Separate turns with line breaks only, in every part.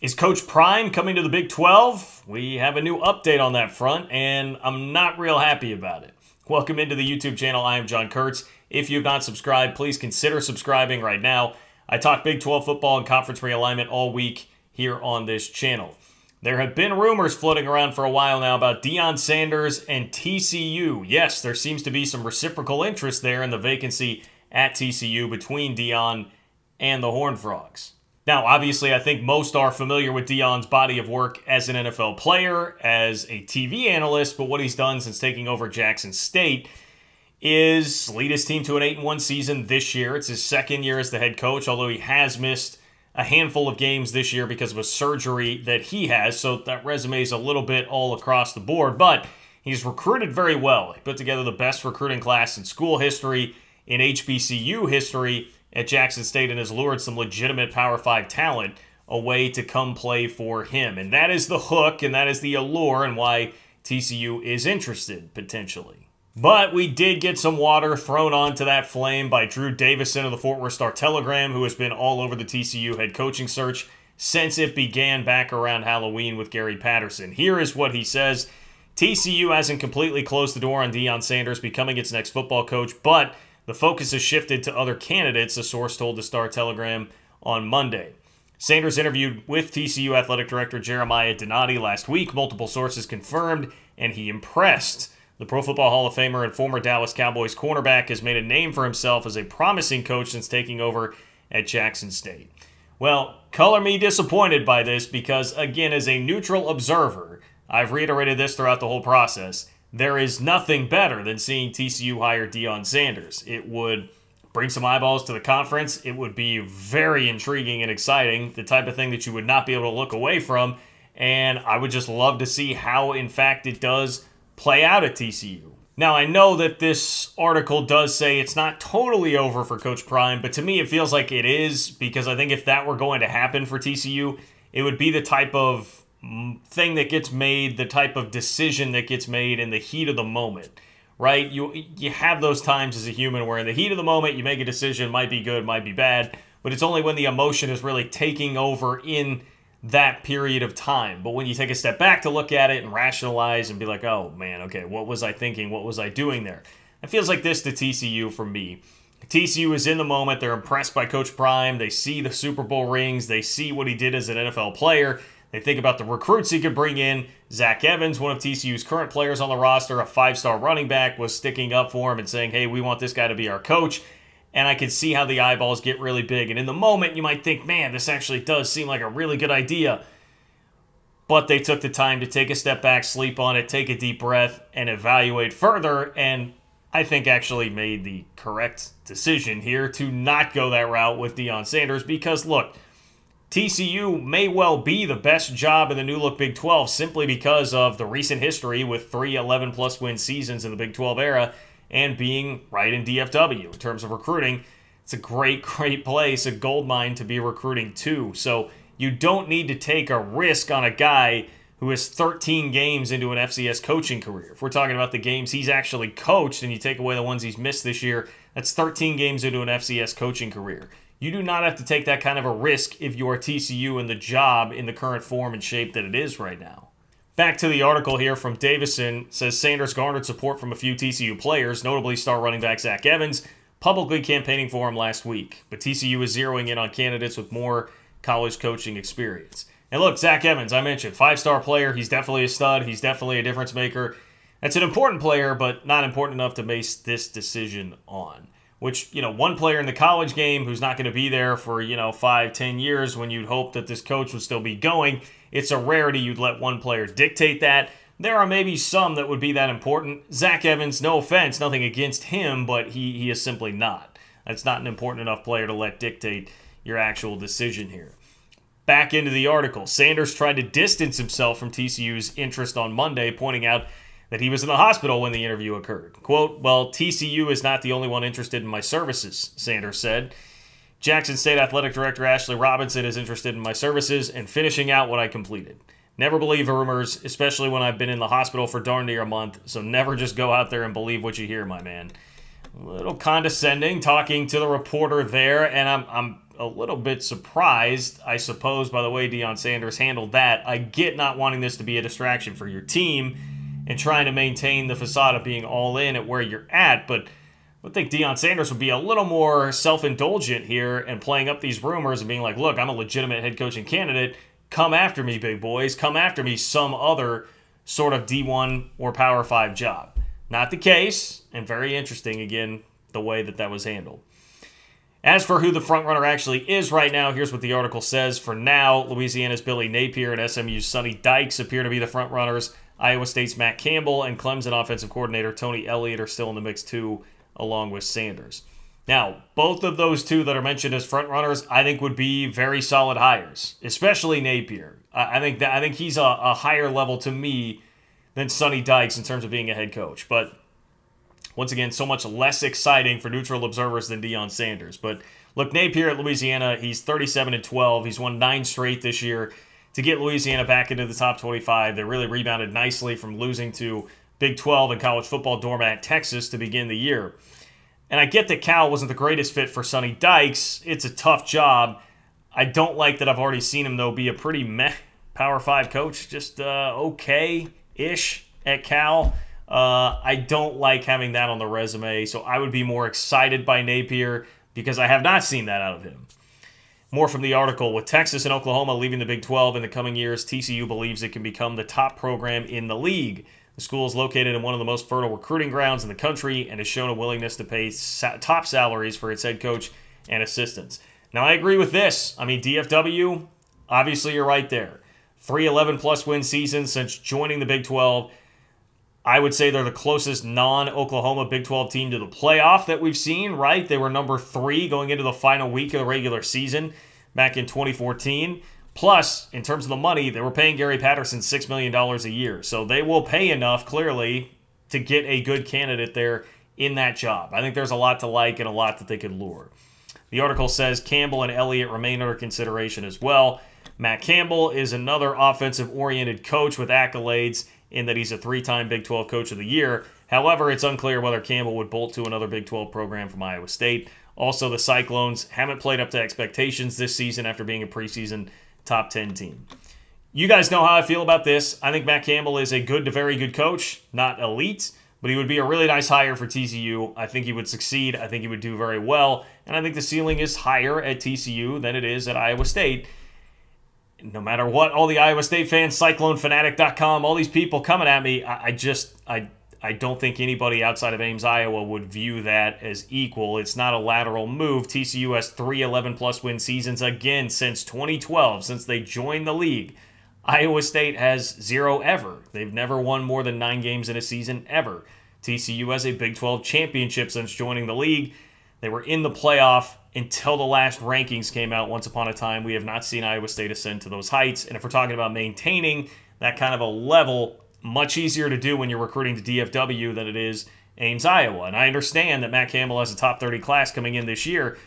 Is Coach Prime coming to the Big 12? We have a new update on that front, and I'm not real happy about it. Welcome into the YouTube channel. I am John Kurtz. If you have not subscribed, please consider subscribing right now. I talk Big 12 football and conference realignment all week here on this channel. There have been rumors floating around for a while now about Deion Sanders and TCU. Yes, there seems to be some reciprocal interest there in the vacancy at TCU between Deion and the Horned Frogs. Now, obviously, I think most are familiar with Dion's body of work as an NFL player, as a TV analyst, but what he's done since taking over Jackson State is lead his team to an 8 1 season this year. It's his second year as the head coach, although he has missed a handful of games this year because of a surgery that he has. So that resume is a little bit all across the board, but he's recruited very well. He put together the best recruiting class in school history, in HBCU history, at Jackson State and has lured some legitimate Power 5 talent away to come play for him. And that is the hook and that is the allure and why TCU is interested potentially. But we did get some water thrown onto that flame by Drew Davison of the Fort Worth Star Telegram, who has been all over the TCU head coaching search since it began back around Halloween with Gary Patterson. Here is what he says TCU hasn't completely closed the door on Deion Sanders becoming its next football coach, but the focus has shifted to other candidates, a source told the Star Telegram on Monday. Sanders interviewed with TCU Athletic Director Jeremiah Donati last week. Multiple sources confirmed, and he impressed. The Pro Football Hall of Famer and former Dallas Cowboys cornerback has made a name for himself as a promising coach since taking over at Jackson State. Well, color me disappointed by this because, again, as a neutral observer, I've reiterated this throughout the whole process there is nothing better than seeing TCU hire Dion Sanders. It would bring some eyeballs to the conference. It would be very intriguing and exciting, the type of thing that you would not be able to look away from. And I would just love to see how, in fact, it does play out at TCU. Now, I know that this article does say it's not totally over for Coach Prime, but to me, it feels like it is because I think if that were going to happen for TCU, it would be the type of thing that gets made, the type of decision that gets made in the heat of the moment, right? You you have those times as a human where in the heat of the moment you make a decision, might be good, might be bad, but it's only when the emotion is really taking over in that period of time. But when you take a step back to look at it and rationalize and be like, "Oh man, okay, what was I thinking? What was I doing there?" It feels like this to TCU for me. TCU is in the moment. They're impressed by Coach Prime. They see the Super Bowl rings. They see what he did as an NFL player they think about the recruits he could bring in. Zach Evans, one of TCU's current players on the roster, a five star running back, was sticking up for him and saying, hey, we want this guy to be our coach. And I could see how the eyeballs get really big. And in the moment, you might think, man, this actually does seem like a really good idea. But they took the time to take a step back, sleep on it, take a deep breath, and evaluate further. And I think actually made the correct decision here to not go that route with Deion Sanders because, look, TCU may well be the best job in the new look Big 12 simply because of the recent history with three 11 plus win seasons in the Big 12 era and being right in DFW in terms of recruiting. It's a great, great place, a gold mine to be recruiting to. So you don't need to take a risk on a guy who is 13 games into an FCS coaching career. If we're talking about the games he's actually coached and you take away the ones he's missed this year, that's 13 games into an FCS coaching career. You do not have to take that kind of a risk if you are TCU and the job in the current form and shape that it is right now. Back to the article here from Davison says Sanders garnered support from a few TCU players, notably star running back Zach Evans, publicly campaigning for him last week. But TCU is zeroing in on candidates with more college coaching experience. And look, Zach Evans, I mentioned, five star player. He's definitely a stud. He's definitely a difference maker. That's an important player, but not important enough to base this decision on which you know one player in the college game who's not going to be there for you know five ten years when you'd hope that this coach would still be going it's a rarity you'd let one player dictate that there are maybe some that would be that important zach evans no offense nothing against him but he, he is simply not that's not an important enough player to let dictate your actual decision here back into the article sanders tried to distance himself from tcu's interest on monday pointing out that he was in the hospital when the interview occurred. Quote, Well, TCU is not the only one interested in my services, Sanders said. Jackson State Athletic Director Ashley Robinson is interested in my services and finishing out what I completed. Never believe rumors, especially when I've been in the hospital for darn near a month, so never just go out there and believe what you hear, my man. A little condescending talking to the reporter there, and I'm, I'm a little bit surprised, I suppose, by the way Deion Sanders handled that. I get not wanting this to be a distraction for your team and trying to maintain the facade of being all in at where you're at, but I would think Deion Sanders would be a little more self indulgent here and playing up these rumors and being like, look, I'm a legitimate head coaching candidate. Come after me, big boys. Come after me, some other sort of D1 or Power 5 job. Not the case, and very interesting, again, the way that that was handled. As for who the frontrunner actually is right now, here's what the article says. For now, Louisiana's Billy Napier and SMU's Sonny Dykes appear to be the frontrunners. Iowa State's Matt Campbell and Clemson offensive coordinator Tony Elliott are still in the mix too, along with Sanders. Now, both of those two that are mentioned as front runners, I think would be very solid hires, especially Napier. I, think that I think he's a, a, higher level to me than Sonny Dykes in terms of being a head coach. But once again, so much less exciting for neutral observers than Deion Sanders. But look, Napier at Louisiana, he's 37 and 12. He's won nine straight this year to get Louisiana back into the top 25. They really rebounded nicely from losing to Big 12 and college football doormat Texas to begin the year. And I get that Cal wasn't the greatest fit for Sonny Dykes. It's a tough job. I don't like that I've already seen him, though, be a pretty meh Power 5 coach, just uh, okay ish at Cal. Uh, I don't like having that on the resume, so I would be more excited by Napier because I have not seen that out of him. More from the article. With Texas and Oklahoma leaving the Big 12 in the coming years, TCU believes it can become the top program in the league. The school is located in one of the most fertile recruiting grounds in the country and has shown a willingness to pay top salaries for its head coach and assistants. Now, I agree with this. I mean, DFW, obviously, you're right there. Three 11 plus win seasons since joining the Big 12 I would say they're the closest non Oklahoma Big 12 team to the playoff that we've seen, right? They were number three going into the final week of the regular season back in 2014. Plus, in terms of the money, they were paying Gary Patterson $6 million a year. So they will pay enough, clearly, to get a good candidate there in that job. I think there's a lot to like and a lot that they could lure. The article says Campbell and Elliott remain under consideration as well. Matt Campbell is another offensive oriented coach with accolades in that he's a three time Big 12 Coach of the Year. However, it's unclear whether Campbell would bolt to another Big 12 program from Iowa State. Also, the Cyclones haven't played up to expectations this season after being a preseason top 10 team. You guys know how I feel about this. I think Matt Campbell is a good to very good coach, not elite, but he would be a really nice hire for TCU. I think he would succeed. I think he would do very well. And I think the ceiling is higher at TCU than it is at Iowa State no matter what, all the Iowa State fans, CycloneFanatic.com, all these people coming at me, I, I just I I don't think anybody outside of Ames, Iowa would view that as equal. It's not a lateral move. TCU has three 11 plus win seasons again since 2012, since they joined the league. Iowa State has zero ever. They've never won more than nine games in a season ever. TCU has a Big 12 championship since joining the league. They were in the playoff until the last rankings came out once upon a time, we have not seen Iowa State ascend to those heights. And if we're talking about maintaining that kind of a level, much easier to do when you're recruiting to DFW than it is Ames, Iowa. And I understand that Matt Campbell has a top 30 class coming in this year.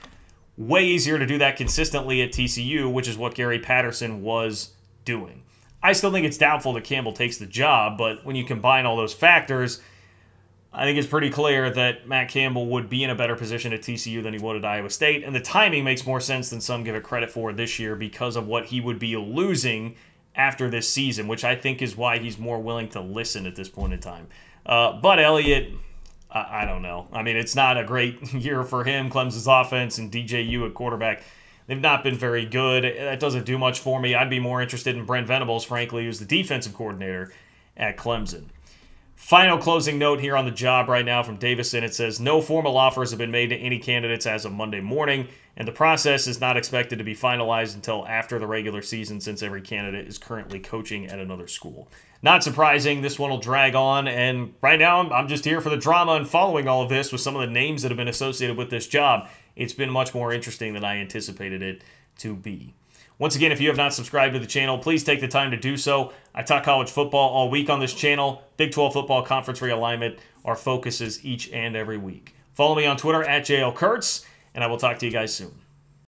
Way easier to do that consistently at TCU, which is what Gary Patterson was doing. I still think it's doubtful that Campbell takes the job, but when you combine all those factors, I think it's pretty clear that Matt Campbell would be in a better position at TCU than he would at Iowa State. And the timing makes more sense than some give it credit for this year because of what he would be losing after this season, which I think is why he's more willing to listen at this point in time. Uh, but Elliott, I, I, don't know. I mean, it's not a great year for him. Clemson's offense and DJU at quarterback, they've not been very good. That doesn't do much for me. I'd be more interested in Brent Venables, frankly, who's the defensive coordinator at Clemson. Final closing note here on the job right now from Davison. It says no formal offers have been made to any candidates as of Monday morning, and the process is not expected to be finalized until after the regular season since every candidate is currently coaching at another school. Not surprising, this one will drag on, and right now I'm, I'm just here for the drama and following all of this with some of the names that have been associated with this job. It's been much more interesting than I anticipated it to be. Once again, if you have not subscribed to the channel, please take the time to do so. I talk college football all week on this channel. Big 12 football conference realignment, our focuses each and every week. Follow me on Twitter at JL Kurtz, and I will talk to you guys soon.